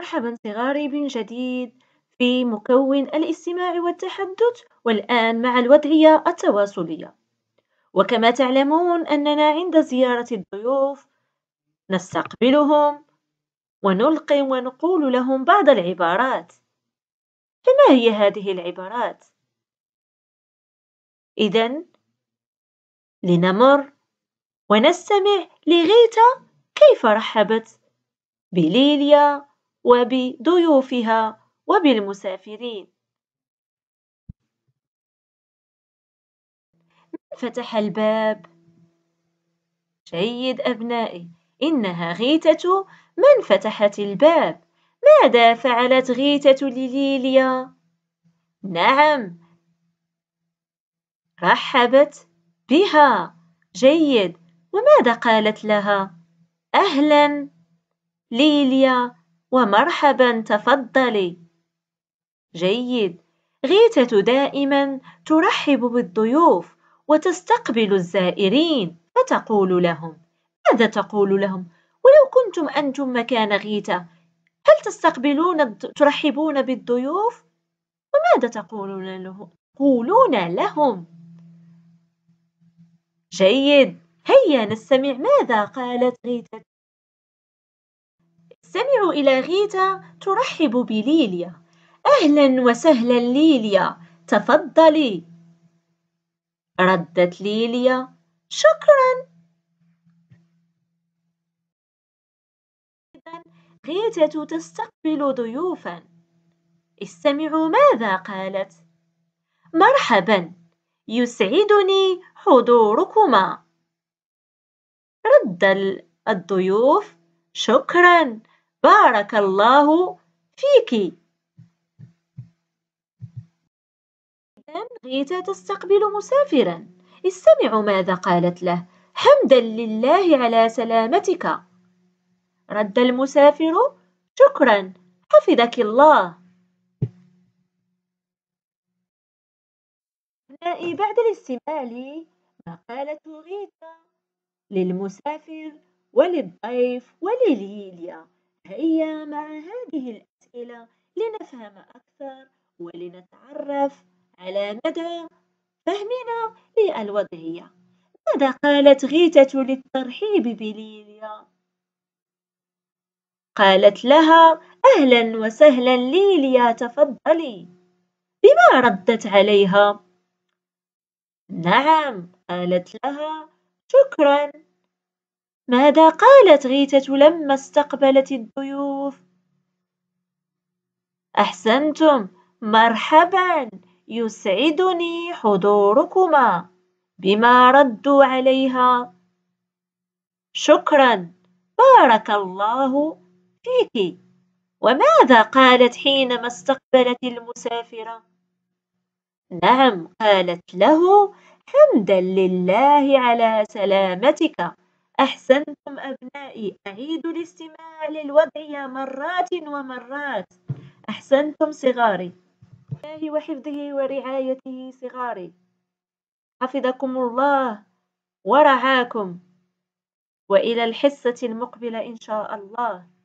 مرحبا صغاري من جديد في مكون الاستماع والتحدث والآن مع الوضعية التواصلية وكما تعلمون أننا عند زيارة الضيوف نستقبلهم ونلقي ونقول لهم بعض العبارات فما هي هذه العبارات؟ إذا لنمر ونستمع لغيتا كيف رحبت بليليا وبضيوفها وبالمسافرين من فتح الباب جيد أبنائي إنها غيتة من فتحت الباب ماذا فعلت غيتة لليليا؟ نعم رحبت بها جيد وماذا قالت لها؟ أهلا ليليا ومرحبا تفضلي جيد غيتة دائما ترحب بالضيوف وتستقبل الزائرين فتقول لهم ماذا تقول لهم ولو كنتم أنتم مكان غيتة هل تستقبلون ترحبون بالضيوف وماذا تقولون له تقولون لهم جيد هيا نستمع ماذا قالت غيتة سمعوا إلى غيتا ترحب بليليا أهلا وسهلا ليليا تفضلي ردت ليليا شكرا غيتا تستقبل ضيوفا استمعوا ماذا قالت مرحبا يسعدني حضوركما رد الضيوف شكرا بارك الله فيكِ. إذا غيتا تستقبل مسافرا استمعوا ماذا قالت له حمدا لله على سلامتك رد المسافر شكرا حفظك الله أبنائي بعد الاستماع ما قالته غيتا للمسافر وللضيف ولليليا هيا مع هذه الأسئلة لنفهم أكثر ولنتعرف على مدى فهمنا للوضعية ماذا قالت غيتة للترحيب بليليا؟ قالت لها أهلا وسهلا ليليا تفضلي بما ردت عليها؟ نعم قالت لها شكرا ماذا قالت غيتة لما استقبلت الضيوف؟ أحسنتم، مرحبا، يسعدني حضوركما. بما ردوا عليها: شكرا، بارك الله فيك. وماذا قالت حينما استقبلت المسافرة؟ نعم، قالت له: حمدا لله على سلامتك. أحسنتم أبنائي أعيدوا الاستماع للوضعية مرات ومرات أحسنتم صغاري الله وحفظه ورعايته صغاري حفظكم الله ورعاكم وإلى الحصة المقبلة إن شاء الله